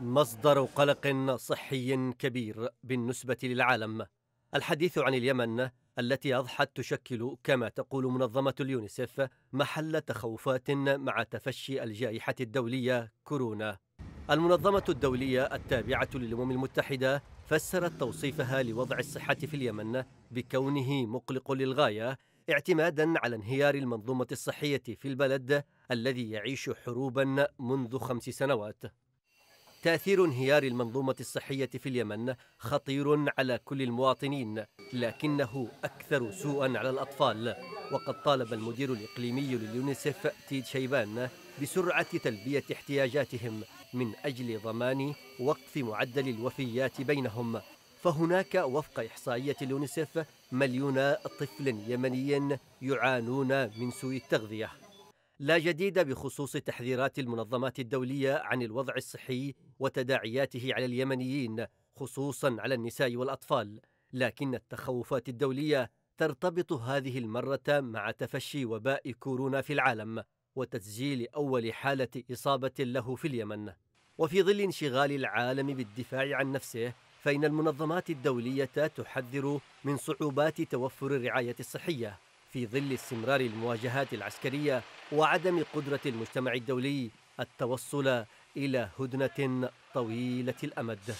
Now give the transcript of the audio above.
مصدر قلق صحي كبير بالنسبة للعالم الحديث عن اليمن التي أضحت تشكل كما تقول منظمة اليونيسف محل تخوفات مع تفشي الجائحة الدولية كورونا المنظمة الدولية التابعة للأمم المتحدة فسرت توصيفها لوضع الصحة في اليمن بكونه مقلق للغاية اعتمادا على انهيار المنظومة الصحية في البلد الذي يعيش حروبا منذ خمس سنوات تاثير انهيار المنظومه الصحيه في اليمن خطير على كل المواطنين لكنه اكثر سوءا على الاطفال وقد طالب المدير الاقليمي لليونيسف تيد شيبان بسرعه تلبيه احتياجاتهم من اجل ضمان وقف معدل الوفيات بينهم فهناك وفق إحصائية اليونيسف مليون طفل يمني يعانون من سوء التغذية لا جديد بخصوص تحذيرات المنظمات الدولية عن الوضع الصحي وتداعياته على اليمنيين خصوصا على النساء والأطفال لكن التخوفات الدولية ترتبط هذه المرة مع تفشي وباء كورونا في العالم وتسجيل أول حالة إصابة له في اليمن وفي ظل انشغال العالم بالدفاع عن نفسه فإن المنظمات الدولية تحذر من صعوبات توفر الرعاية الصحية في ظل استمرار المواجهات العسكرية وعدم قدرة المجتمع الدولي التوصل إلى هدنة طويلة الأمد